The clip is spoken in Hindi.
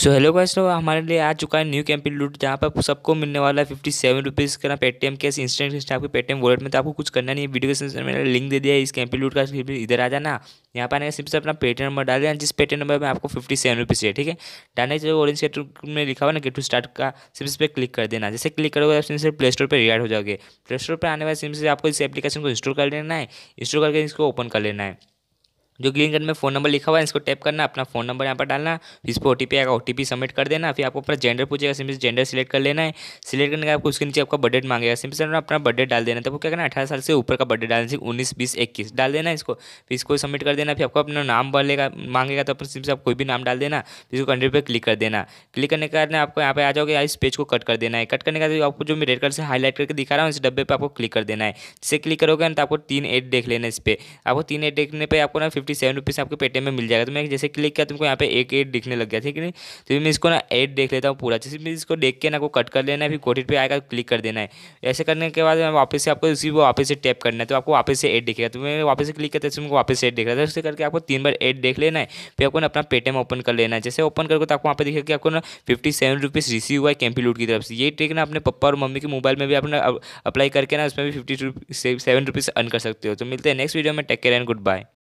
सो हेलो गाइस तो हमारे लिए आ चुका है न्यू कैंपिंग लूट जहाँ पर सबको मिलने वाला है फिफ्टी सेवन रुपीज़ का पेटीएम कैश इंस्टेंट कैसे आपके पेटीएम वॉलेट में तो आपको कुछ करना नहीं है वीडियो के मैंने लिंक दे दिया है इस कैंपिंग लूट का इधर आ जाना यहाँ पर आने सिंपल अपना पेटी नंबर डाल दिया जिस पेटी नंबर में आपको फिफ्टी सेवन रुपीज़ है ठीक है डालने से ऑरेंज कैट में लिखा हुआ ना गेट टू स्टार्ट का सिर्फ इस पर क्लिक कर देना जैसे क्लिक करोगे आप सिर्फ प्ले स्टोर पर रिगार्ड हो जाओगे प्ले स्टोर पर आने वाले सिम से आपको इस एप्लीकेशन को इंस्टॉल कर लेना है इंस्टॉल करके इसको ओपन कर लेना है जो ग्रीन कलर में फ़ोन नंबर लिखा हुआ है इसको टैप करना अपना फ़ोन नंबर यहाँ पर डालना इस पर ओ टी आएगा ओ सबमिट कर देना फिर आपको अपना जेंडर पूछेगा सिम्पल जेंडर सिलेक्ट कर लेना है सिलेक्ट करने के आपको उसके नीचे आपका बडेट मांगेगा सिम्पल सर अपना बजट डाल देना तो क्या करना अठारह साल से ऊपर का बजट डालना चाहिए उन्नीस बीस इक्कीस डाल देना इसको फिर इसको सबमिट कर देना फिर आपको अपना नाम बोलेगा मांगेगा तो अपने सिम्पल आप कोई भी नाम डाल देना फिर इसको कंट्री पर क्लिक कर देना क्लिक करने के बाद आपको यहाँ पर आ जाओगे इस पेज को कट कर देना है कट करने के बाद आपको जो मैं रेड कलर से हाईलाइट करके दिखा रहा हूँ इस डब्बे पर आपको क्लिक कर देना है जिससे क्लिक करोगे ना तो आपको तीन एड देख लेना इस पर आपको तीन एड देखने पर आपको ना फिफ्टी फिफ्टी सेवन रुपीज़ आपके पेटीएम में मिल जाएगा तो मैं जैसे क्लिक किया तुमको यहाँ पे एक एड दिखने लग गया ठीक है तो मैं इसको ना एड देख लेता हूँ पूरा जैसे मैं इसको देख के ना को कट कर लेना है फिर कोटिट पर आएगा क्लिक कर देना है ऐसे करने के बाद वापस से आपको उसी को वापस से टैप करना है तो आपको वापस से एड दिखेगा तो मैं वापस से क्लिक करता हूँ वापस से एड देख रहा था तो उससे करके आपको तीन बार एड देख लेना है फिर आपको अपना पेटीएम ओपन कर लेना है जैसे ओपन करके तो आपको वहाँ पर दिखेगा कि आपको ना फिफ्टी सेवन रुपीज़ रिसीव हुआ है कैंपी लूट की तरफ से ये ट्रिक ना अपने पप्पा और मम्मी के मोबाइल में भी अपना अप्लाई करके ना उसमें भी फिफ्टी सेवन रुपीज़ अर्न कर सकते हो तो मिलते हैं नेक्स्ट वीडियो में take care and good bye